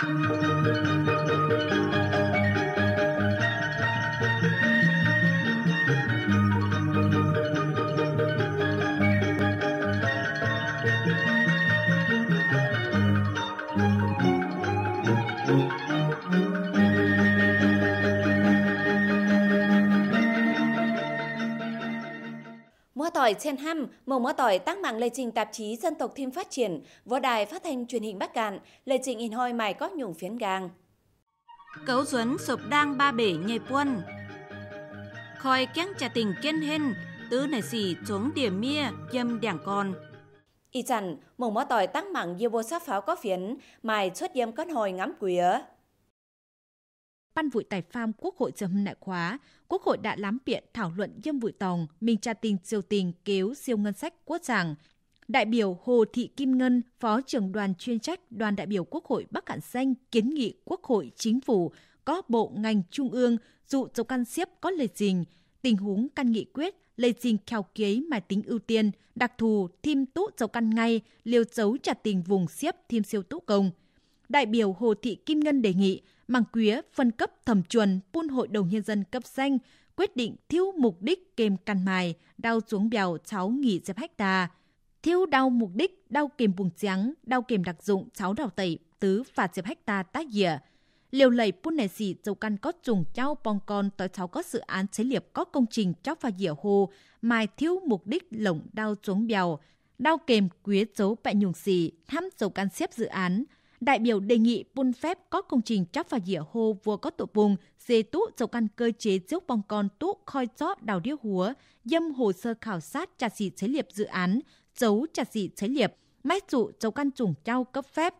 Thank you. tỏi trên Ham, mồng mỡ tỏi tác mạng lời trình tạp chí dân tộc thêm phát triển, võ đài phát thanh truyền hình Bắc Cạn, lời trình in hoi mài có nhủng phiến gang. Cấu duấn sụp đang ba bể nhây quân. Khói kiếng trà tình kiên hên, tứ nảy xỉ chống điểm mia, dâm đảng con. Y chẳng, mồng mỡ tỏi tác mạng dư bô sát pháo có phiến, mài xuất dâm con hồi ngắm quýa. Ban vụ tài pham quốc hội chấm nại khóa, Quốc hội đã lám biện thảo luận dâm vụ tòng minh tra tình siêu tình kéo siêu ngân sách quốc giảng. Đại biểu Hồ Thị Kim Ngân, Phó trưởng đoàn chuyên trách đoàn đại biểu Quốc hội Bắc Cạn Xanh kiến nghị Quốc hội Chính phủ có bộ ngành trung ương dụ dấu can xếp có lời trình, tình huống căn nghị quyết lây trình kheo kế mà tính ưu tiên, đặc thù thêm tụ dấu căn ngay, liều dấu trả tình vùng xếp thêm siêu tụ công. Đại biểu Hồ Thị Kim Ngân đề nghị bằng quía phân cấp thẩm chuẩn buôn hội đồng nhân dân cấp xanh quyết định thiếu mục đích kèm căn mài, đau xuống bèo cháu nghỉ dẹp hecta, thiếu đau mục đích đau kèm bùng trắng, đau kèm đặc dụng cháu đào tẩy tứ và dẹp hecta tác dịa. Liều lầy bút này gì dầu căn có trùng trao bong con tới cháu có dự án chế liệp có công trình cháu và dịa hồ, mài thiếu mục đích lồng đau xuống bèo, đau kèm quế chấu bẹ nhùng xì, thăm dầu căn xếp dự án, đại biểu đề nghị bun phép có công trình chắp và dĩa hô vừa có tổ vùng, dê tú dầu căn cơ chế giúp bong con tú khoi gió đào điêu húa, dâm hồ sơ khảo sát chặt xỉ chế liệp dự án, dấu chặt xỉ chế liệp, máy trụ dầu căn trùng trao cấp phép.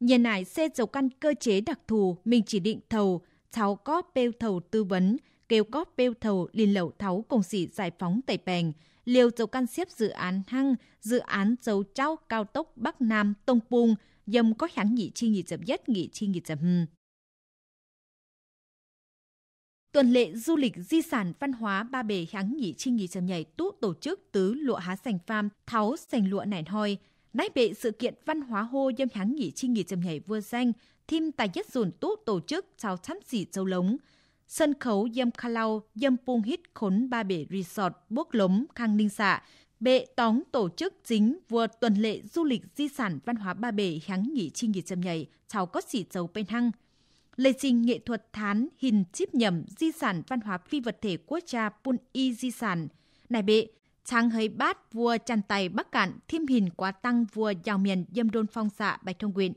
Nhân nải xe dầu căn cơ chế đặc thù, mình chỉ định thầu, cháu có bêu thầu tư vấn, kêu có bêu thầu liên lậu tháo công sĩ giải phóng tẩy bèn, liều dầu căn xếp dự án hăng, dự án dầu trao cao tốc Bắc Nam Tông Pung, dâm có hẳn nhị chi nhị chấm nhất nhị chi nhị chấm Tuần lễ du lịch di sản văn hóa ba bể hãng nhị chi nhị chấm nhảy tú tổ chức tứ lụa há sành pham tháo sành lụa nải hoi. Nái bệ sự kiện văn hóa hô dâm hãng nhị chi nhị chấm nhảy vừa danh, thêm tài nhất dùn tú tổ chức chào thăm dị châu lống. Sân khấu dâm kha lau, dâm pung hít khốn ba bể resort bốc lống khang ninh xạ, bệ tóng tổ chức chính vừa tuần lệ du lịch di sản văn hóa Ba Bể háng nghỉ chi nghỉ chầm nhảy cháu có xỉ dấu bên hăng. Lệ trình nghệ thuật thán hình chip nhầm di sản văn hóa phi vật thể quốc gia Pun Y di sản. Này bệ, trang hơi bát vua chăn tay Bắc Cạn thiêm hình quá tăng vua giàu miền dâm đôn phong xạ dạ bạch thông quyện.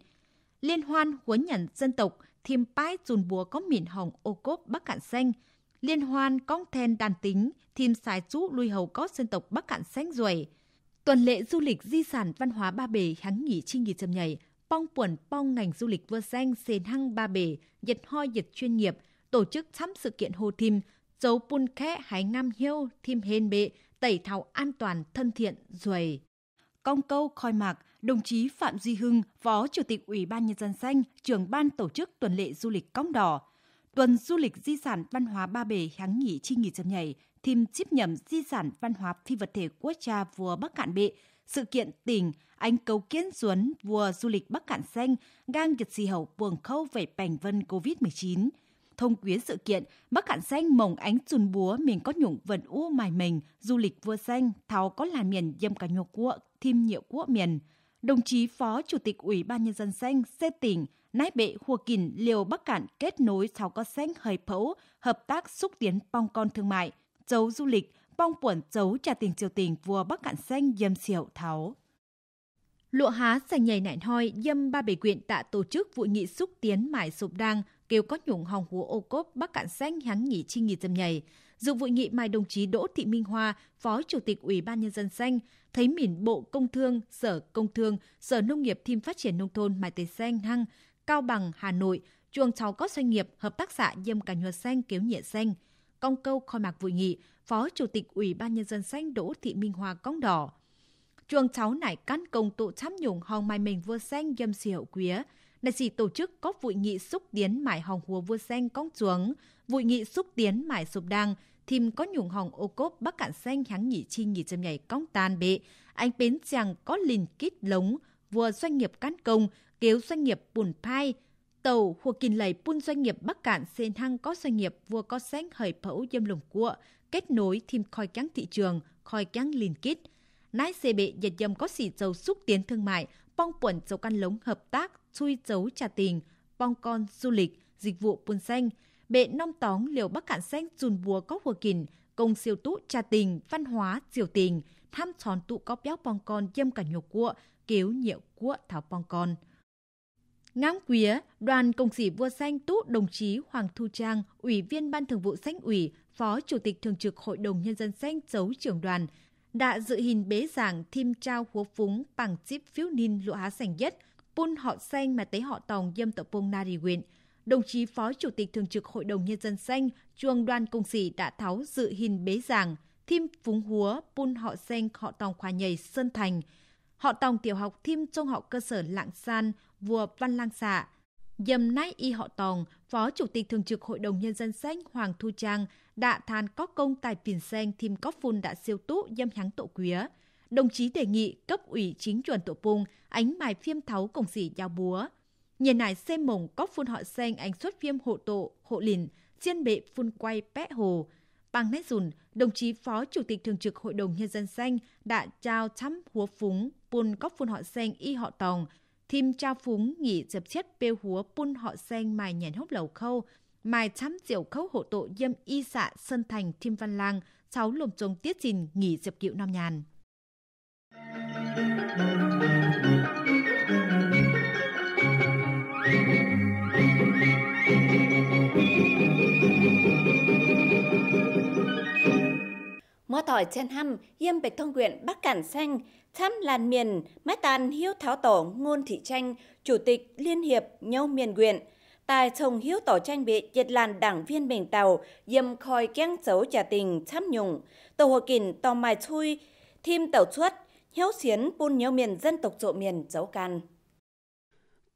Liên hoan huấn nhận dân tộc thiêm bái dùn búa có miền hồng ô cốp Bắc Cạn xanh – liên hoan cong then đàn tính, thim xài chú lui hầu cót dân tộc Bắc Cạn sánh ruồi. Tuần lễ du lịch di sản văn hóa Ba Bể hắn nghỉ chi nghỉ chầm nhảy, pong puẩn pong ngành du lịch vơ danh xền hăng Ba Bể, nhật hoi nhật chuyên nghiệp, tổ chức thăm sự kiện hồ thim, dấu pun khẽ hái ngam hiêu, thim hên bệ, tẩy thảo an toàn thân thiện ruồi. Cong câu khoi mạc, đồng chí Phạm Duy Hưng, Phó Chủ tịch Ủy ban Nhân dân Xanh, trưởng ban tổ chức tuần lễ du lịch Cong Đỏ, tuần du lịch di sản văn hóa Ba Bể kháng nghỉ chi nghỉ chấm nhảy, thêm chip nhầm di sản văn hóa phi vật thể quốc gia vua Bắc Cạn Bệ, sự kiện tỉnh anh cầu kiến duấn vua du lịch Bắc Cạn Xanh, gang giật si hậu buồng khâu về bành vân COVID-19. Thông quyến sự kiện, Bắc Cạn Xanh mồng ánh chùn búa mình có nhũng vần u mài mình, du lịch vua xanh, tháo có là miền dâm cả nhục quốc, thêm nhiều quốc miền. Đồng chí Phó Chủ tịch Ủy ban Nhân dân Xanh, xê tỉnh, nái bệ hùa kỳn liều bắc cạn kết nối sáu có sách hơi phẫu, hợp tác xúc tiến bong con thương mại, dấu du lịch, bong quẩn dấu trà tiền triều tình vua bắc cạn xanh dâm xỉu tháo. Lụa há sành nhảy nải hoi dâm ba bể quyện tạ tổ chức vụ nghị xúc tiến mải sụp đang kêu có nhủng hòng hú ô cốp bắc cạn xanh hắn nghỉ chi nghỉ dâm nhảy. Dự vụ nghị mai đồng chí Đỗ Thị Minh Hoa, Phó Chủ tịch Ủy ban Nhân dân Xanh, thấy mỉn Bộ Công Thương, Sở Công Thương, Sở Nông nghiệp Thim Phát triển Nông thôn Mai Tế Xanh Hăng Cao Bằng, Hà Nội, chuồng cháu có doanh nghiệp, hợp tác xã dâm Cành Hoa Xanh Kéo Nhẹ Xanh. Công câu khai mạc hội nghị, Phó Chủ tịch Ủy ban Nhân dân Xanh Đỗ Thị Minh Hòa Cong Đỏ. Chuồng cháu nải cán công tụ chám nhũng hòn mai mình vua xanh dâm xì hậu quía. này sĩ tổ chức có hội nghị xúc tiến mải hòng hùa vua xanh cong chuồng, hội nghị xúc tiến mải sụp đăng, thìm có nhủng hòng ô cốp bắc cạn xanh hắn nhị chi nhị châm nhảy cong tàn bệ. Anh bến chàng có lìn kít lống, vừa doanh nghiệp cán công, Kiếu doanh nghiệp Bùn Pai, tàu hùa kinh lầy buôn doanh nghiệp Bắc Cạn xên thăng có doanh nghiệp vua có sáng hời phẫu dâm lồng cua, kết nối thêm khoi cắn thị trường, khoi cắn liên kết. Nái xe bệ dệt dâm có xỉ dầu xúc tiến thương mại, bong quẩn dầu căn lống hợp tác, chui dấu trà tình, bong con du lịch, dịch vụ buôn xanh, bệ nông tóng liều Bắc Cạn xanh dùn bùa có hùa kìn, công siêu tú trà tình, văn hóa, triều tình, tham tròn tụ có béo bong con dâm cả nhục cua, kéo nhiệu cua thảo bong con. Ngắm quía, đoàn công sĩ vua xanh tú đồng chí Hoàng Thu Trang, Ủy viên Ban Thường vụ xanh ủy, Phó Chủ tịch Thường trực Hội đồng Nhân dân xanh giấu trưởng đoàn, đã dự hình bế giảng thêm trao húa phúng bằng chip phiếu ninh lụa há sành nhất, pun họ xanh mà tế họ tòng dâm tổ pông nari nguyện. Đồng chí Phó Chủ tịch Thường trực Hội đồng Nhân dân Xanh, chuông đoàn công sĩ đã tháo dự hình bế giảng, thêm phúng húa, pun họ xanh họ tòng khoa nhầy Sơn Thành, họ tòng tiểu học thêm trong họ cơ sở Lạng San, vua Văn Lang Xạ. Dầm nay y họ tòng, Phó Chủ tịch Thường trực Hội đồng Nhân dân sách Hoàng Thu Trang đã than có công tài phiền sen thêm có phun đã siêu tú dâm hắng tổ quía. Đồng chí đề nghị cấp ủy chính chuẩn tổ pung ánh mài phiêm tháo cổng sĩ giao búa. Nhìn này xem mồng có phun họ sen ánh xuất phiêm hộ tổ, hộ lìn, chiên bệ phun quay pẽ hồ. Bằng nét dùn, đồng chí Phó Chủ tịch Thường trực Hội đồng Nhân dân Xanh đã trao thăm húa phúng phun Cóc Phun Họ sen Y Họ Tòng Thim cha phúng nghỉ dập chết bêu húa bun họ sen mài nhảy hốc lầu khâu, mài chăm diệu khâu hộ tội dâm y xạ sân thành thim văn lang, cháu lùm trông tiết trình nghỉ dập cựu nam nhàn. Mó tỏi trên hăm, yêm bạch thông quyện bắc cản xanh, Thăm làn miền, mái tàn hiếu tháo tổ ngôn thị tranh, Chủ tịch Liên hiệp nhau miền nguyện. Tài chồng hiếu tổ tranh bị diệt làn đảng viên mình tàu, dâm khói kén xấu trả tình tham nhũng. Tổ hồ kỳnh tò mài chui, thim tàu xuất, hiếu xiến bun nhau miền dân tộc dộ miền dấu can.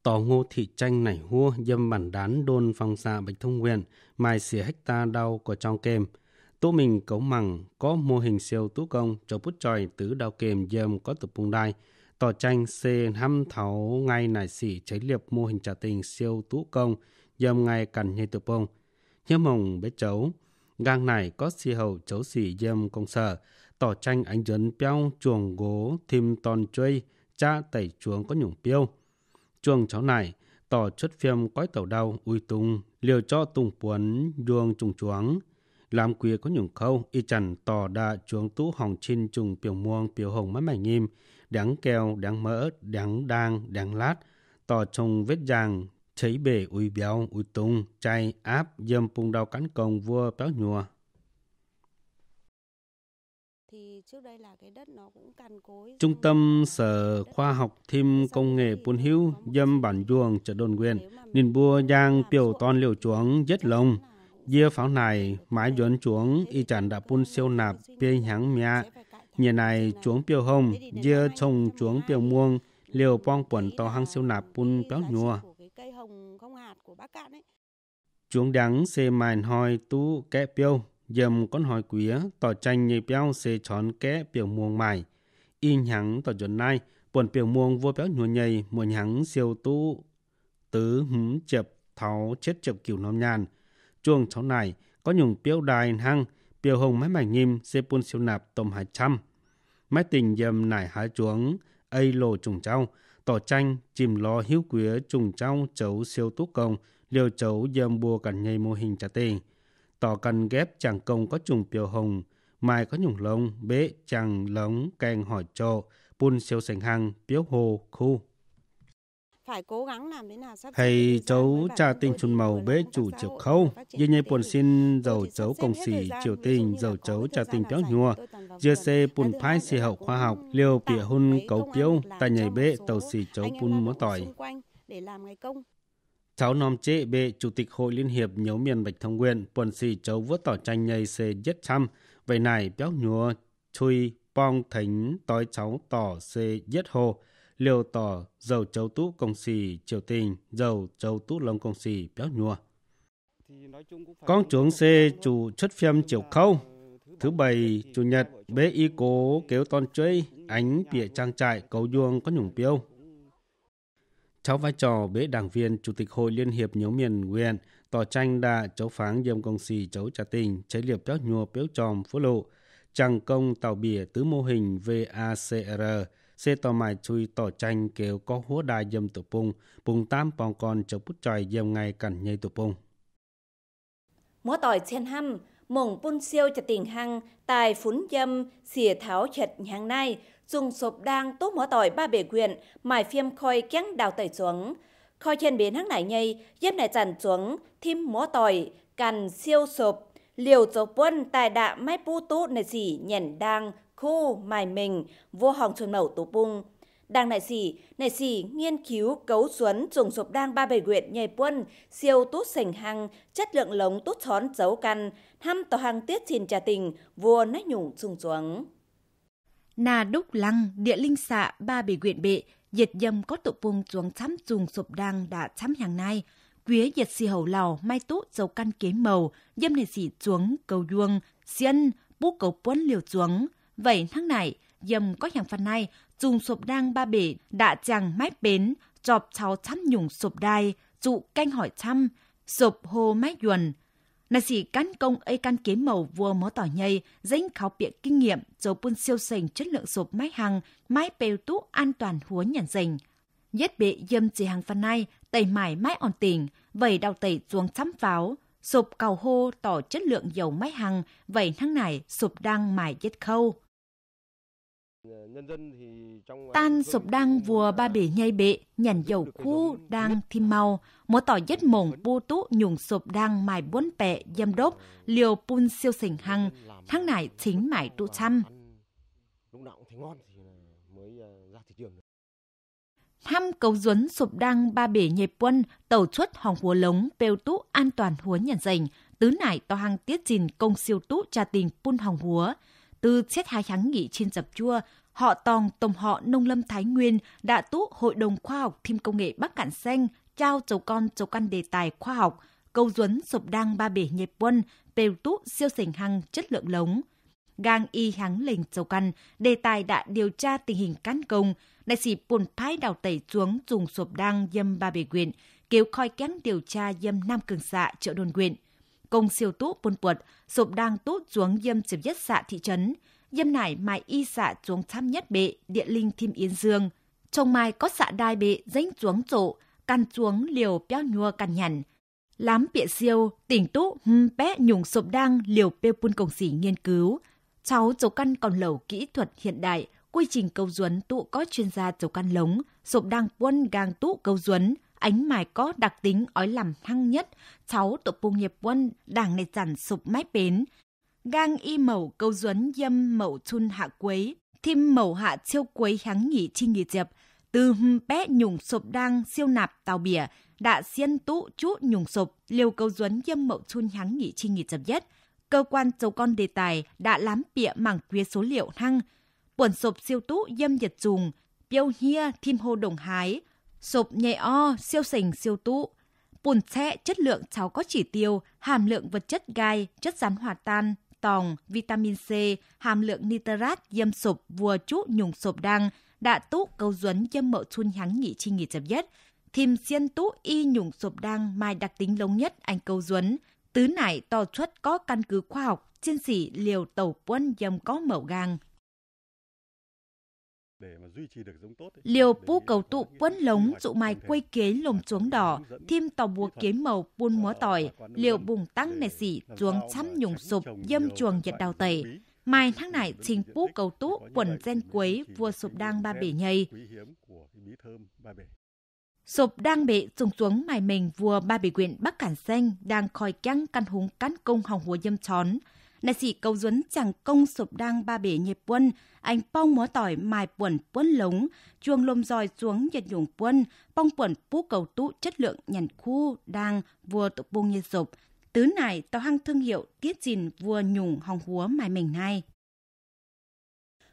Tỏ ngô thị tranh nảy hua dâm bản đán đôn phong xạ bạch thông nguyện, mài xỉa hecta đau của trong kem tu mình cấu mằng có mô hình siêu tú công cho bút tròi tứ đào kềm dơm có tập bùng đai tỏ tranh xe năm tháo ngay nải xỉ cháy liệp mô hình trả tình siêu tú công dơm ngay cằn nhây tập bông nhớ mồng bế chấu gang này có xì hậu chấu xỉ dơm công sở tỏ tranh ánh dấn peo chuồng gỗ thêm toàn truy cha tẩy chuồng có nhủng piêu chuồng cháu này tỏ chất phim cõi tàu đau ui tung liều cho tùng puấn duông trùng chuáng làm quia có những khâu y chẳng tỏ đa chuông tú hồng chin trùng biểu muông biểu hồng mắt mảnh nhim đáng keo đáng mỡ đáng đang đáng lát tỏ trông vết giang cháy bể ui béo ui tung chay áp dâm pung đau cắn công vua béo nhùa thì trước đây là cái đất nó cũng cằn cối. Trung tâm Sở Khoa học Thêm Công nghệ buôn Hữu dâm bản duồng chợ đồn quyền, nên bua giang biểu toàn liều chuống giết lồng dưa pháo này mãi dọn chuống y chẳng đã bún siêu nạp bê nháng mẹ. Nhà này chuống biểu hồng dưa trông chuống biểu muông, liều bong quần to hăng siêu nạp bún béo nhua. Chuống đắng xê màn hoi tú kẽ biêu, dầm con hỏi quía, tỏ tranh nhây béo xê chón kẽ biểu muông mài. Y nhắng tỏ chuẩn nai, quần biểu muông vô béo nhua nhầy, mùa nhắng siêu tú tứ hứng chập tháo chết chập kiểu nóm nhàn chuông cháu này có nhung biểu đài hăng biểu hồng máy mảnh nhim xe buôn siêu nạp tôm hải trăm máy tình dầm nải hái chuống ây lồ trùng trao tỏ tranh chìm lo hiếu quế trùng trao chấu siêu túc công liều chấu dầm bùa cản nhây mô hình trà tê tỏ cần ghép chàng công có trùng biểu hồng mai có nhung lông bế chàng lóng càng hỏi trộ buôn siêu sành hăng biếu hồ khu Thầy cháu cha tinh chun màu bế chủ chiều khâu, dư nhây buồn xin dầu cháu công sĩ triều tình dầu cháu cha tinh kéo nhua, dư xe bùn phái xì hậu khoa học, liều bịa hôn cấu kiếu, tại nhảy bế tàu xì cháu bùn mỡ tỏi. Cháu nom chế bệ Chủ tịch Hội Liên hiệp Nhấu miền Bạch Thông Nguyên, buồn xì cháu vớt tỏ tranh nhây xe giết trăm, vậy này béo nhua, chui, bong thánh, tối cháu tỏ xe giết hồ, liều tỏ dầu châu tú công xì triều tình dầu châu tú long công xì béo nhua con chuồng xe chủ chất phim chiều khâu thứ bảy chủ nhật bế y cố kéo ton chơi ánh bịa trang trại cầu duông có nhủng piêu cháu vai trò bế đảng viên chủ tịch hội liên hiệp nhóm miền nguyện tỏ tranh đà cháu pháng dâm công xì cháu trà tình chế liệp béo nhua béo tròm phố lộ chẳng công tàu bìa tứ mô hình VACR xe tò mai chui tỏ tranh kêu có hố đai dâm tổ bung, bung tam bong con cho bút tròi dâm ngay cản nhây tổ bung. Múa tỏi trên hâm mộng bun siêu cho tiền hăng, tài phún dâm, xỉa tháo chật nhang nay, dùng sộp đang tốt múa tỏi ba bể quyện, mài phim khôi kén đào tẩy xuống. Khoi trên biến hắc nải nhây, dếp này chẳng xuống, thêm múa tỏi, cằn siêu sộp, liều dấu quân tài đạ mai pu tú nề gì nhẩn đang khu mài mình vua hòng chuẩn mẩu tố bung đang nại xỉ nại xỉ nghiên cứu cấu xuấn dùng sụp đang ba bể quyện nhảy quân siêu tốt sành hăng chất lượng lống tốt xón dấu căn thăm tòa hàng tiết xin trà tình vua nách nhủng sung xuống nà đúc lăng địa linh xạ ba bể quyện bệ diệt dâm có tụ vùng xuống chấm dùng sụp đang đã chấm hàng nay quế diệt xì hầu lò mai tú dấu căn kế màu dâm nảy xì xuống cầu duông xiên bú cầu quân liều xuống vậy tháng này dầm có hàng phần này dùng sụp đang ba bể đã chẳng máy bến chọp cháu chăm nhủng sụp đai trụ canh hỏi chăm sụp hồ máy yuần là sĩ cán công ấy can kế màu vua mó tỏ nhây dính khảo biện kinh nghiệm dầu buôn siêu sành chất lượng sụp máy hằng máy bèo tú an toàn húa nhàn dành nhất bệ dâm chỉ hàng phần này tẩy mải máy ổn tình vậy đào tẩy chuồng chăm pháo sụp cầu hô tỏ chất lượng dầu máy hằng vậy tháng này sụp đang mải giết khâu Tan sụp đang vua ba bể nhai bệ, nhàn dầu khu đang thi mau, mỗi tỏ dứt mộng pu tú nhùng sụp đang mài bốn bẹ dâm đốp liều pun siêu sình hăng, tháng này chính mải tu chăm. À, Thăm cầu duấn sụp đăng ba bể nhịp quân, tàu chuất hòng húa lống, bêu tú an toàn húa nhàn dành, tứ nải to hàng tiết dìn công siêu tú trà tình pun hòng húa, từ xét hai kháng nghị trên dập chua, họ tòng tổng họ nông lâm Thái Nguyên đã tụ Hội đồng Khoa học Thêm Công nghệ Bắc Cạn Xanh trao chầu con chầu căn đề tài khoa học, câu duấn sụp đang ba bể nhịp quân, bèo tú siêu sỉnh hăng chất lượng lống. Gang y hắng lệnh chầu căn, đề tài đã điều tra tình hình cán công, đại sĩ buồn phái đào tẩy xuống dùng sụp đang dâm ba bể quyện, kêu khoi kém điều tra dâm Nam Cường Xạ chợ đồn quyện – công siêu tú bôn puột, sụp đang tốt xuống dâm chiếm nhất xạ thị trấn, dâm nải mai y xạ xuống tham nhất bệ, địa linh thim yên dương. Trong mai có xạ đai bệ danh xuống chỗ, căn xuống liều béo nhua căn nhằn. Lám bịa siêu, tỉnh tú hâm bé nhùng sụp đang liều bê pun công sĩ nghiên cứu. Cháu dấu căn còn lẩu kỹ thuật hiện đại, quy trình câu duấn tụ có chuyên gia dấu căn lống, sụp đang quân gang tụ câu duấn, ánh mài có đặc tính ói làm thăng nhất, cháu tổ bùng nghiệp quân, đảng này giản sụp mái bến. Gang y mẩu câu duấn dâm mẩu chun hạ quấy, thêm mẩu hạ chiêu quấy hắng nghỉ chi nghỉ diệp, từ hâm bé nhùng sụp đang siêu nạp tàu bìa đã xiên tụ chú nhùng sụp, liều câu duấn dâm mậu chun hắng nghỉ chi nghỉ chập nhất. Cơ quan châu con đề tài đã lám bịa mảng quyế số liệu thăng, buồn sụp siêu tụ dâm nhật dùng, biêu hia thêm hô đồng hái, sụp nhẹ o, siêu sình, siêu tụ. Bùn xe chất lượng cháu có chỉ tiêu, hàm lượng vật chất gai, chất rắn hòa tan, tòng, vitamin C, hàm lượng nitrat dâm sụp vừa chú nhung sụp đăng, đã tú câu duấn dâm mậu chun hắn nghỉ chi nghỉ chập nhất. Thìm xiên tú y nhung sụp đăng mai đặc tính lớn nhất anh câu duấn. Tứ nải to chuất có căn cứ khoa học, chiến sĩ liều tẩu quân dâm có mẫu gàng Liều pu cầu tụ quấn lống dụ mai quây kế lồng chuống đỏ, thêm tàu bùa kế màu buôn múa tỏi, liều bùng tăng nè xỉ chuống chăm nhùng sụp dâm chuồng giật đào tẩy. Mai tháng này trình pu cầu tụ quần gen quấy vua sụp đang ba bể nhây. Sụp đang bị trùng xuống mài mình vua ba bể quyện Bắc Cản Xanh đang khòi căng căn húng cắn công hồng hùa dâm chón nè sĩ cầu duấn chẳng công sụp đang ba bể nhịp quân, anh bong múa tỏi mài quần quân lống, chuông lôm dòi xuống nhật nhủng quân, bong quần phú cầu tụ chất lượng nhằn khu đang vua tụ bung như sụp. Tứ này tàu hăng thương hiệu tiết gìn vua nhùng hòng húa mài mình này.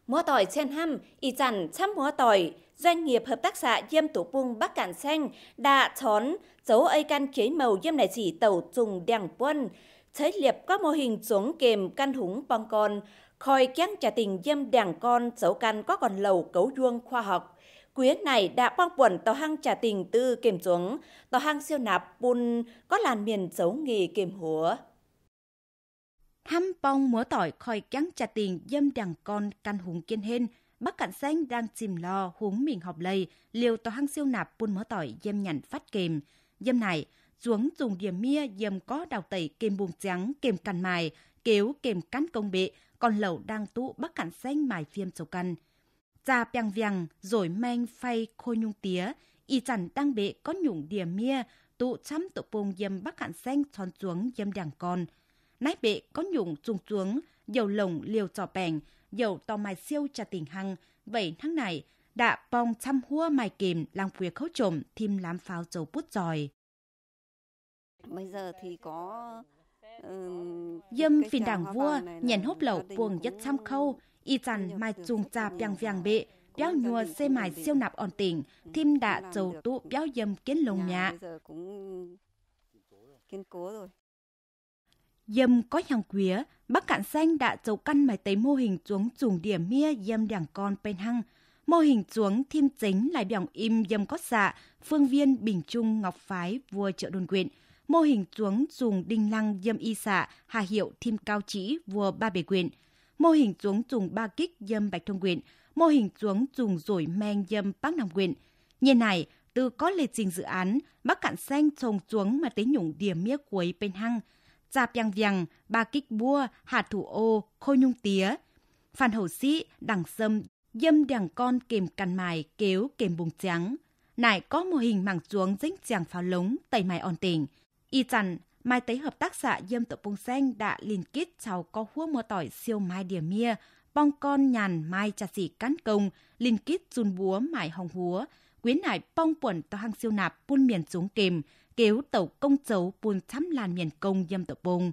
Múa tỏi trên hâm y chẳng chăm múa tỏi, doanh nghiệp hợp tác xã diêm tổ bung Bắc Cản Xanh đã chón dấu ây can chế màu diêm này chỉ tàu trùng đèn quân, thế lập có mô hình xuống kèm căn hủng bằng con, khôi chán trả tình dâm đàn con sổ canh có còn lầu cấu chuông khoa học. Quyến này đã bong quẩn tàu hang trả tình tư kèm xuống, tàu hang siêu nạp bùn có làn miền xấu nghề kèm húa. Thăm bong múa tỏi khôi chán trả tình dâm đàn con căn hùng kiên hên, Bắc cạnh Xanh đang chìm lo huống mình học lầy, liều tàu hang siêu nạp bùn múa tỏi dâm nhằn phát kèm. Dâm này, xuống dùng điểm mía dầm có đào tẩy kem buông trắng, kem căn mài, kéo kem cắn công bệ, còn lẩu đang tụ bắc cản xanh mài phim sầu căn. Cha piang viang, rồi manh phay khôi nhung tía, y chẳng đang bệ có nhụng điểm mía tụ chấm tụ bông dầm bắc cản xanh tròn xuống dầm đàng con. Nái bệ có nhụng trùng xuống, dầu lồng liều trò bèn dầu to mài siêu trà tình hăng, vậy tháng này, đã bong chăm hua mài kìm làm việc khấu trộm thêm lám pháo dầu bút giỏi. Bây giờ thì có Dâm phiền đảng vua, nhện hốp lẩu buồng dắt trăm khâu, y chằn mai chung trà biang vàng bệ, béo nhua xe mài siêu nạp ổn tỉnh, thêm đã dầu tụ béo dâm kiến lồng nhà. Dâm có hàng quía, Bắc Cạn Xanh đã dầu căn mày tới mô hình chuống trùng điểm mía dâm đảng con bên hăng. Mô hình chuống thêm chính lại biểu im dâm có xạ, phương viên Bình Trung Ngọc Phái, vua chợ đồn quyện mô hình chuống dùng đinh lăng dâm y xạ, hà hiệu thêm cao chỉ vua ba bể quyền, mô hình chuống dùng ba kích dâm bạch thông quyền, mô hình chuống dùng rổi men dâm bắc nam quyền. Như này, từ có lịch trình dự án, bắc cạn xanh trồng chuống mà tới nhũng điểm mía cuối bên hăng, giạp yang vàng ba kích bua, hà thủ ô, khôi nhung tía. Phan hầu sĩ, đẳng sâm, dâm đằng con kèm cằn mài, kéo kèm bùng trắng. nại có mô hình mảng chuống dính chàng pháo lống, tẩy mài on tỉnh Y chằn, mai tới hợp tác xã dâm tổ bùng xanh đã liên kết cháu có hua mua tỏi siêu mai đìa mia, bong con nhàn mai chặt xỉ cán công, liên kết dùn búa mải hồng húa, quyến nải bong quẩn to hàng siêu nạp buôn miền xuống kềm, kéo tàu công chấu buôn chăm làn miền công dâm tổ bùng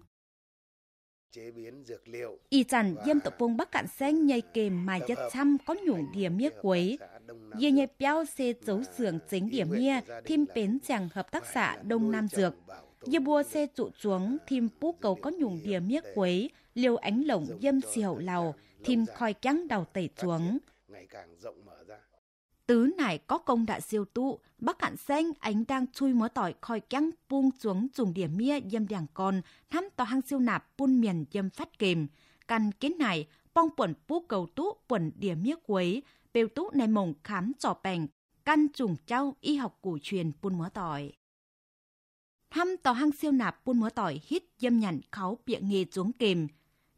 chế biến dược liệu. Y chẳng dâm tập vùng Bắc Cạn Xanh nhây kềm mà chất chăm có nhủng đìa mía quấy. Dìa nhây béo xe dấu dường chính điểm mía thêm bến chàng hợp tác xã Đông Nam Dược. Yêu bùa xe trụ xuống, thêm bú cầu có nhùng đìa miếc quấy, liều ánh lỏng dâm xì hậu lào, thêm khoi trắng đầu tẩy chuống. Tứ này có công đã siêu tụ, bác hạn xanh ánh đang chui mớ tỏi khoi trắng buông xuống dùng đìa mía dâm đèng con, thắm tòa hang siêu nạp buôn miền dâm phát kềm. Căn kiến này, bong quẩn bú cầu tú, quẩn đìa mía quấy, bêu tú này mồng khám trò bành, căn trùng trao y học cổ truyền buôn mớ tỏi thăm tàu hang siêu nạp buôn múa tỏi hít dâm nhằn kháu bịa nghề chuống kềm.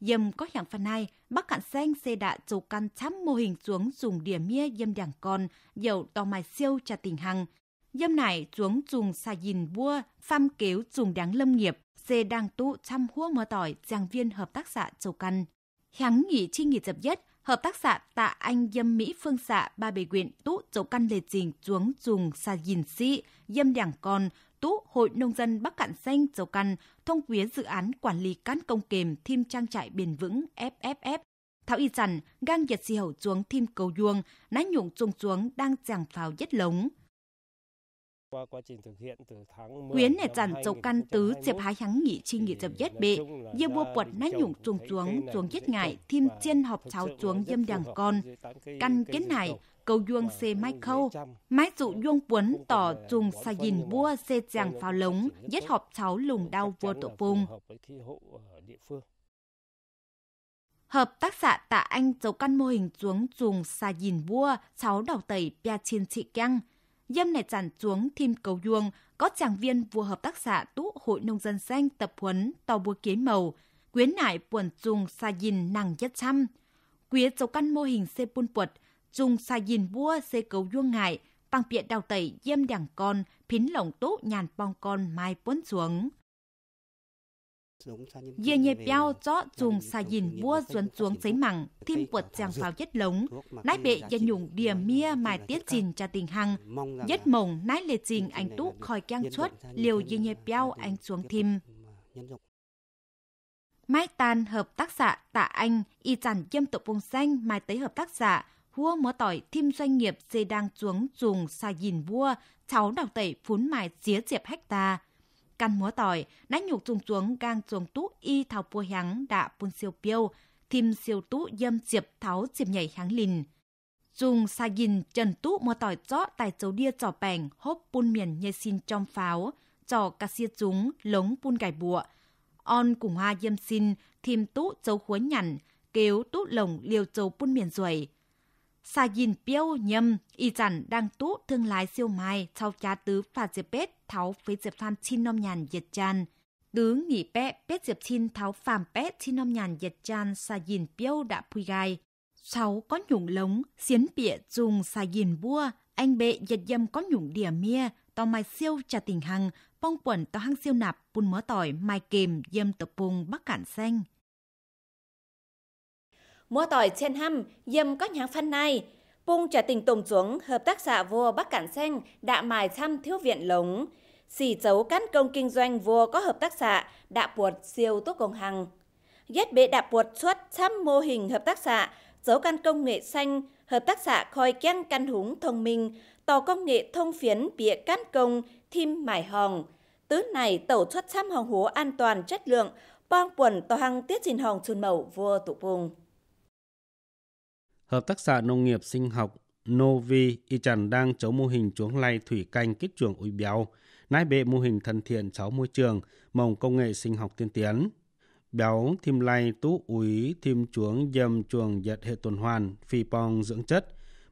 Dâm có hạng phần hai, bác cạn xanh xê đạ châu căn chám mô hình chuống dùng đỉa mía dâm đảng con, dầu tàu mài siêu trà tình hăng. Dâm này chuống dùng xà dìn bua, pham kéo dùng đáng lâm nghiệp, xê đang tụ chăm hua múa tỏi giảng viên hợp tác xã châu căn. Háng nghỉ chi nghỉ dập nhất, hợp tác xã tạ anh dâm Mỹ phương xã ba bề quyện tụ châu căn lề trình chuống dùng xà dìn sĩ, dâm đảng con, tú Hội Nông dân Bắc Cạn Xanh Dầu Căn thông quyết dự án quản lý cán công kềm thêm trang trại bền vững FFF. Thảo y rằng gang giật si hậu chuông thêm cầu duông, ná nhụng chuông chuông đang giảng pháo nhất lống. Qua quá trình thực hiện từ tháng 10 Quyến nẻ giản dầu căn tứ dịp hái hắn nghị chi nghị dập nhất bệ, dư bua quật ná nhụng chuông chuông chuông nhất ngại thêm chiên họp cháo chuông dâm đằng con. Căn kiến này, cầu duông xe mai khâu, mai dụ duông quấn tỏ dùng sa dìn bua xe giàng pháo lống, giết họp cháu lùng đau vô tổ vùng. Hợp tác xã tạ anh dấu căn mô hình chuống dùng sa dìn bua, cháu đào tẩy bia chiên trị căng. Dâm này chản chuống thêm cầu duông, có chàng viên vua hợp tác xã tụ hội nông dân xanh tập huấn tàu bua kiến màu, quyến nải buồn dùng sa dìn nàng nhất trăm. Quyế dấu căn mô hình xe buôn quật, dùng xà dìn vua dê cầu vuông ngại, bằng biện đào tẩy diêm đảng con, phín lồng tố nhàn bong con mai bốn xuống. Dìa nhịp nhau cho dùng xà dìn vua ruốn xuống giấy mẳng, thêm quật chàng vào chất lống, nái bệ gia nhung đìa mia mài tiết dìn cha tình hăng, nhất mồng nái lệ dìn anh tú khỏi keng chuất, liều dìa nhịp nhau anh xuống thêm. Mai Tan hợp tác giả Tạ Anh, y chẳng dâm tộc vùng xanh mai tới hợp tác giả vua mở tỏi thêm doanh nghiệp dê đang xuống dùng xa nhìn vua, cháu đào tẩy phún mài día diệp hách ta Căn múa tỏi, đã nhục dùng xuống gang chuồng tú y thảo vua hắng đã buôn siêu piêu, thêm siêu tú dâm diệp tháo diệp nhảy hắng lìn. Dùng xa nhìn trần tú múa tỏi rõ tài châu đia trò bèn hốp buôn miền nhê xin trong pháo, trò cà xia chúng lống buôn gài bụa. On cùng hoa dâm xin, thêm tú châu khuấy nhằn, kéo tú lồng liều châu buôn miền ruồi Sa Yin piêu nhâm y chẳng đang tú thương lái siêu mai sau cha tứ và diệp bết tháo với diệp phan chin nông nhàn diệt chăn, Tứ nghỉ bé bết diệp chin tháo phàm bết chin nông nhàn diệt chăn Sa Yin piêu đã pui gai. Sáu có nhũng lống, xiến bịa dùng Sa Yin bua, anh bệ diệt dâm có nhũng đỉa mía, tàu mai siêu trà tình hằng, bong quẩn tàu hăng siêu nạp, bùn mỡ tỏi, mai kềm, dâm tập vùng bắc cản xanh mua tỏi trên hâm dâm các nhãn phân này. pung trả tình tùng xuống, hợp tác xã vua Bắc Cản Xanh đã mài thăm thiếu viện lống. xỉ chấu cán công kinh doanh vua có hợp tác xã đã buộc siêu tốt công hằng. Giết bệ đã buộc xuất thăm mô hình hợp tác xã, dấu căn công nghệ xanh, hợp tác xã khoi keng căn húng thông minh, tàu công nghệ thông phiến bịa cán công, thim mải hòn. Tứ này tàu xuất thăm hồng hố an toàn chất lượng, bong quần tòa hăng tiết trình hồng chun mẩu vua tụ vùng. Hợp tác xã nông nghiệp sinh học Novi y chẳng đang chống mô hình chuồng lay thủy canh kết chuồng ủi béo, nai bệ mô hình thân thiện cháu môi trường, mồng công nghệ sinh học tiên tiến. Béo thêm lay tú úy thêm chuồng dầm chuồng giật hệ tuần hoàn, phi pong dưỡng chất,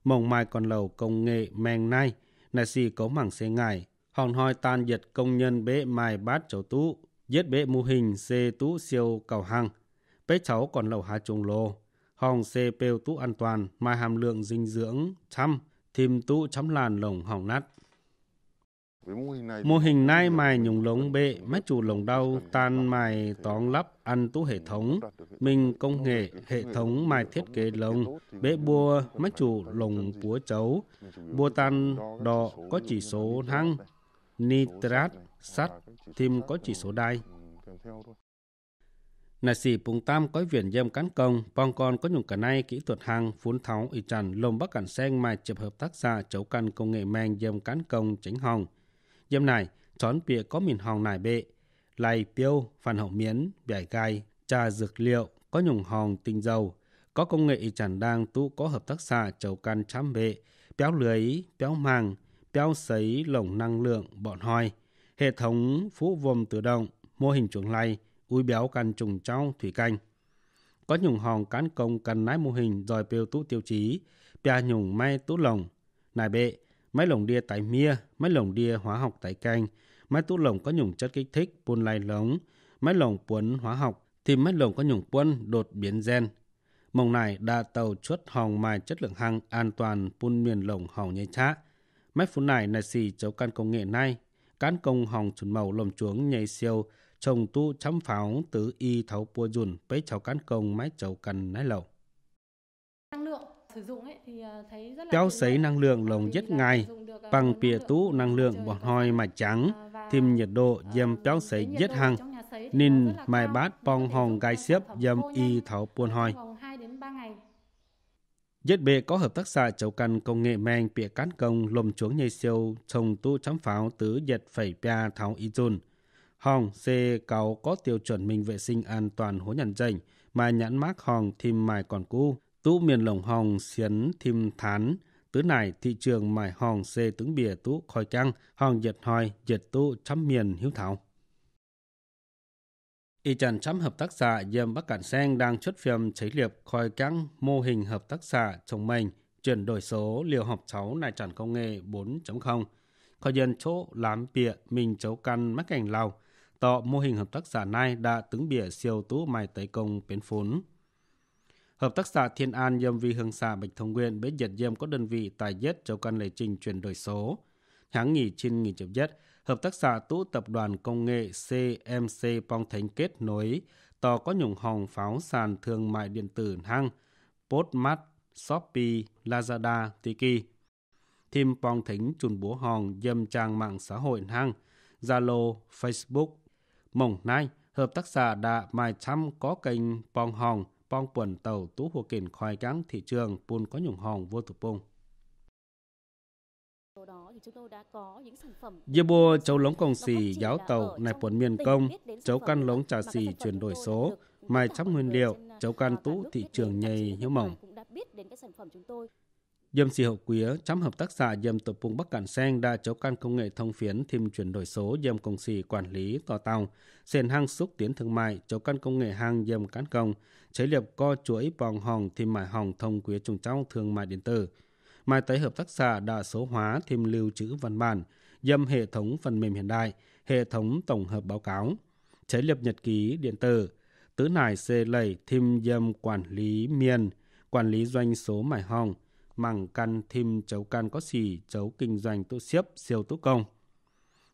mồng mai còn lầu công nghệ men nai nà xì cấu mảng xe ngải, hòn hoi tan giật công nhân bệ mai bát cháu tú, giết bệ mô hình xê tú siêu cầu hăng, bế cháu còn lầu hạ trùng lô hong se pêu tụ an toàn mà hàm lượng dinh dưỡng thăm thêm tụ chấm làn lồng hỏng nát. Mô hình này mài nhúng lồng bệ, mách chủ lồng đau, tan mài tóng lắp, ăn tú hệ thống. Mình công nghệ, hệ thống mài thiết kế lồng, bệ bùa, mách chủ lồng búa chấu. Bùa tan đỏ có chỉ số hăng, nitrat, sắt, thêm có chỉ số đai. Nà xì bùng tam có viện dâm cán công, bong con có nhung cả nay kỹ thuật hàng phun tháo y trần lồng bắc cản sen mà chập hợp tác xã chấu căn công nghệ men dâm cán công tránh hồng. Dâm này, chón bìa có mìn hồng nải bệ, lầy tiêu, phản hậu miến, bẻ gai, trà dược liệu, có nhung hồng tinh dầu, có công nghệ y trần đang tụ có hợp tác xã chấu căn chám bệ, béo lưới, béo màng, béo sấy lồng năng lượng bọn hoi, hệ thống phú vồm tự động, mô hình chuồng lay, úi béo cần trùng trong thủy canh. Có nhùng hòng cán công cần nái mô hình dòi pêu tú tiêu chí, pia nhùng may tú lồng, nài bệ, máy lồng đia tại mía máy lồng đia hóa học tại canh, máy tú lồng có nhùng chất kích thích, buôn lai lống, máy lồng puấn hóa học, thì máy lồng có nhùng quân đột biến gen. Mồng này đa tàu chuốt hòng mài chất lượng hàng an toàn pun miền lồng hòng nhây chá. Máy phun này là xì chấu căn công nghệ này, cán công hòng chuẩn màu lồng chuống nhây siêu, chồng tu chấm pháo từ y thấu bùa dùn bấy cháu cán công mái cháu cần nái lầu. Năng lượng sử dụng ấy thì à, thấy rất là... Kéo sấy năng lượng lồng giết ngài, à, bằng bìa tú năng lượng bỏ hoi mà trắng, à, thêm nhiệt độ dầm kéo sấy giết hàng, nên mài bát bong hòn gai xếp dầm y thấu buôn hoi. Giết bệ có hợp tác xã chấu cần công nghệ men bịa cán công lồng chuống nhây siêu trồng tu chấm pháo tứ dệt phẩy pia tháo y dùn hòng c cầu có tiêu chuẩn mình vệ sinh an toàn hố nhận dành, mà nhãn mác hòng thìm mài còn cu tú miền lồng hòng xiến thìm thán, tứ này thị trường mài hòng c tướng bìa tú khói căng, hòng diệt hoài diệt tú chấm miền hiếu thảo. Y trần chấm hợp tác xã dâm Bắc Cản Sen đang xuất phim cháy liệp khói căng mô hình hợp tác xã trồng mình, chuyển đổi số liều học cháu này trần công nghệ 4.0. Khói dân chỗ lám bịa mình chấu căn mắc cảnh lào, tọ mô hình hợp tác xã này đã tướng bịa siêu tú mai tới công bến phốn. Hợp tác xã Thiên An dâm vi hương xã Bạch Thông Nguyên bế dệt dâm có đơn vị tài nhất cho căn lệ trình chuyển đổi số. Hãng nghỉ trên nghỉ chập nhất, hợp tác xã tụ tập đoàn công nghệ CMC Pong Thánh kết nối tò có nhùng hồng pháo sàn thương mại điện tử hăng Postmart, Shopee, Lazada, Tiki. Thêm Pong Thánh chuẩn bố hòn dâm trang mạng xã hội hăng Zalo, Facebook, Mồng nay hợp tác xã đã mai chăm có kênh Pong Hồng, Pong Quần Tàu Tú Hồ Kỳnh Khoai Gắn Thị trường Pun Có Nhùng Hồng Vô Thủ Pung. Dê bùa cháu lống còng xì giáo tàu này quần miền công, cháu căn lống trà xì chuyển đổi số, mai chắp nguyên liệu, à, cháu căn tú thị trường nhầy hiếu mỏng. Dâm xì hậu quía, chấm hợp tác xã dâm tập vùng Bắc Cản Sen đã chấu căn công nghệ thông phiến thêm chuyển đổi số dâm công xì quản lý tòa tàu, xền hang xúc tiến thương mại, chấu căn công nghệ hang dâm cán công, chế liệp co chuỗi vòng hồng thêm mại hồng thông quía trùng trong thương mại điện tử. Mai tới hợp tác xã đã số hóa thêm lưu trữ văn bản, dâm hệ thống phần mềm hiện đại, hệ thống tổng hợp báo cáo, chế liệp nhật ký điện tử, tứ nải xê lầy thêm dâm quản lý miền, quản lý doanh số mại hồng, măng căn thêm chấu can có xì chấu kinh doanh tự xếp siêu túc công.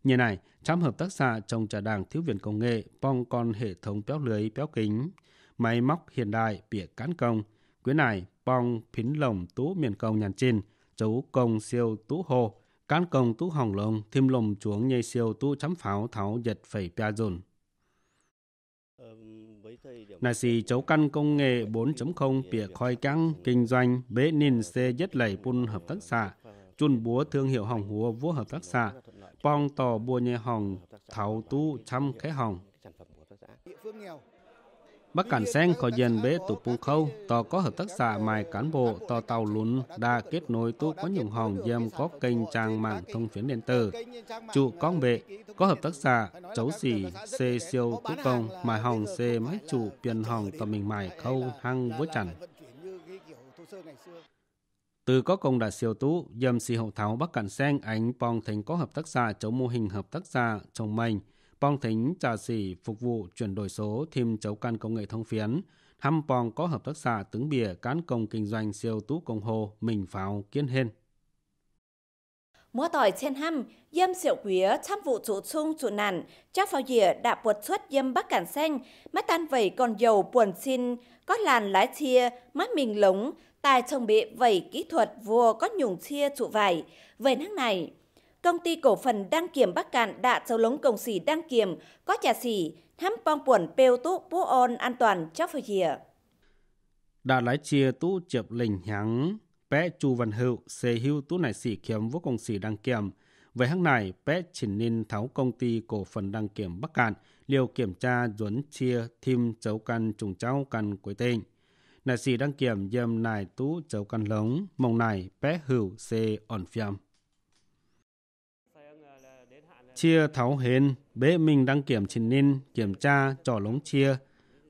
Như này, trăm hợp tác xã trồng trà đàng thiếu viện công nghệ bong con hệ thống béo lưới béo kính, máy móc hiện đại bịa cán công, quyến này bong phín lồng tú miền công nhàn trên, chấu công siêu tú hồ, cán công tú hỏng lồng, thêm lồng chuống nhây siêu tú chấm pháo tháo giật phẩy pia dồn Nà xì chấu căn công nghệ 4.0 bịa khoai căng, kinh doanh, bế nín xe dứt lầy bùn hợp tác xã, chun búa thương hiệu hồng húa vua hợp tác xã, bong tò bùa nhẹ hồng thảo tu chăm khẽ hồng Địa phương nghèo Bắc Cản Sen có dân bế tụ bùng khâu, tò có hợp tác xã mài cán bộ, tò tàu lún đã kết nối tụ có những hòn dâm có kênh trang mạng thông phiến điện tử. Chủ con bệ, có hợp tác xã, chấu xỉ, xê siêu tú công, mài hòn xê máy chủ, tiền hòn tầm mình mài khâu, hăng vô chẳng. Từ có công đã siêu tú, dầm xì hậu tháo Bắc Cản Sen, ánh bong thành có hợp tác xã chống mô hình hợp tác xã trồng mình, Bong thính trà xỉ phục vụ chuyển đổi số thêm chấu căn công nghệ thông phiến. ham bong có hợp tác xã tướng bìa cán công kinh doanh siêu tú công hồ mình pháo kiến hên. mua tỏi trên hăm, dâm siệu quía trăm vụ chủ chung chủ nản, chắc phao dìa đã buột xuất dâm bắc cản xanh, mắt tan vẩy còn dầu buồn xin, có làn lái chia, mắt mình lống, tài trồng bị vẩy kỹ thuật vua có nhùng chia trụ vải, về nước này công ty cổ phần đăng kiểm Bắc Cạn đã châu lống công sĩ đăng kiểm có trả sĩ thăm bong buồn pêu tú bố on an toàn cho phở hìa. Đã lái chia tú chập lình hắng bé Chu Văn Hữu xe hưu tú này sĩ kiểm vô công sĩ đăng kiểm. Về hàng này, bé chỉ nên tháo công ty cổ phần đăng kiểm Bắc Cạn liều kiểm tra duẩn chia thêm chấu căn trùng cháu căn cuối tên Này sĩ đăng kiểm dâm này tú chấu căn lống mong này bé hữu xe ổn phiam chia tháo hên bế mình đăng kiểm trình nên kiểm tra trò lống chia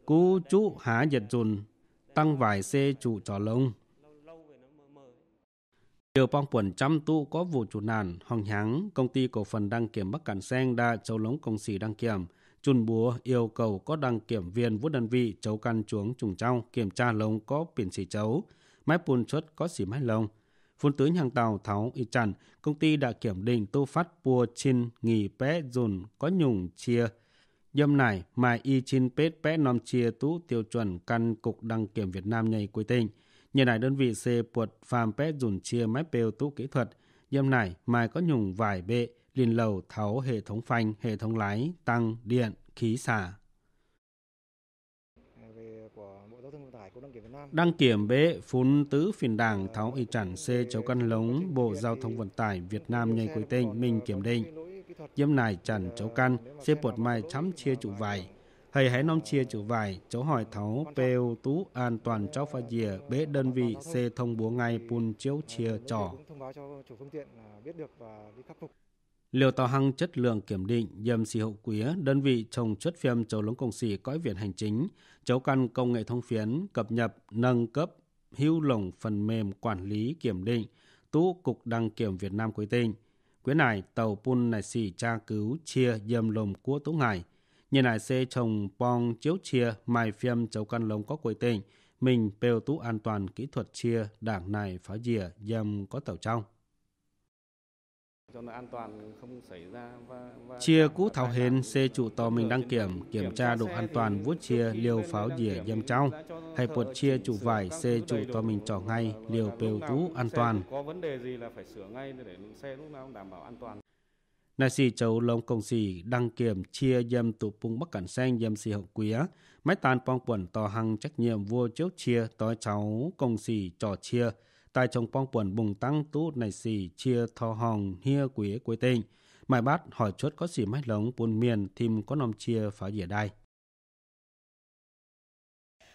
cú chú há giật dùn tăng vài xe chủ trò lông điều bong quần trăm tu có vụ chủ nàn hòng nháng công ty cổ phần đăng kiểm bắc cản sen đã châu lống công sĩ đăng kiểm chun búa yêu cầu có đăng kiểm viên vũ đơn vị châu căn chuống trùng trao kiểm tra lông có biển xì chấu máy bùn xuất có xì máy lông phun tướng hàng tàu tháo y tràn, công ty đã kiểm định tô phát pua chin nghỉ bé dồn có nhùng chia. Dâm này mai y chin pết bé nom chia tú tiêu chuẩn căn cục đăng kiểm Việt Nam nhầy cuối tinh. Nhờ này đơn vị C puột phàm bé dồn chia máy bêu tú kỹ thuật. Dâm này mai có nhùng vải bệ, liền lầu tháo hệ thống phanh, hệ thống lái, tăng, điện, khí xả, Đăng kiểm bế phún tứ phiền đảng tháo y trản xe cháu căn lống Bộ Giao thông Vận tải Việt Nam nhanh cuối tinh mình kiểm định. Dâm này chẳng cháu căn, xe bột mai chấm chia trụ vải. Thầy hãy nông chia trụ vải, cháu hỏi tháo peo tú an toàn cháu pha dìa bế đơn vị xe thông búa ngay pun chiếu chia trò. Liều tàu hăng chất lượng kiểm định dầm xì hậu quía, đơn vị trồng chất phim chấu lống công xì cõi viện hành chính, chấu căn công nghệ thông phiến, cập nhập, nâng cấp, hưu lồng phần mềm quản lý kiểm định, tú cục đăng kiểm Việt Nam cuối tinh. Quyến này tàu pun này xì tra cứu chia dầm lồng của tú ngài. Nhìn này xe trồng pong chiếu chia mài phim chấu căn lồng có cuối tinh. Mình pêu tú an toàn kỹ thuật chia đảng này phá dìa dầm có tàu trong cho nó an toàn không xảy ra và, và chia cũ thảo hên xe trụ tò mình đăng kiểm kiểm tra độ an toàn vuốt chia liều pháo dĩa dâm trong hay buộc chia trụ vải xe trụ tò mình trỏ ngay liều pêu tú an toàn có vấn đề gì là phải sửa ngay để xe lúc nào đảm bảo an toàn Nà xì châu lông công xì đăng kiểm chia dâm tụ bung bắc cản sen dâm xì hậu quý Máy tàn pong quẩn tòa hằng trách nhiệm vua chốt chia tò cháu công xì trò chia tại trong bong quần bùng tăng tú này xì chia thò hòng hia quý cuối tình mài bát hỏi chốt có xì mách lống buồn miền tìm có nòng chia phá dĩa đai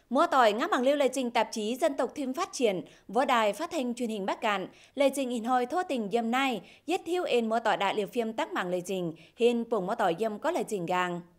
Múa tỏi ngáp bằng lưu lệ trình tạp chí dân tộc thêm phát triển, võ đài phát thanh truyền hình Bắc Cạn, lệ trình hình hồi thô tình dâm nai, giết thiêu ên mua tỏi đại liều phim tác mạng lời trình, hiện vùng mua tỏi dâm có lời trình gàng.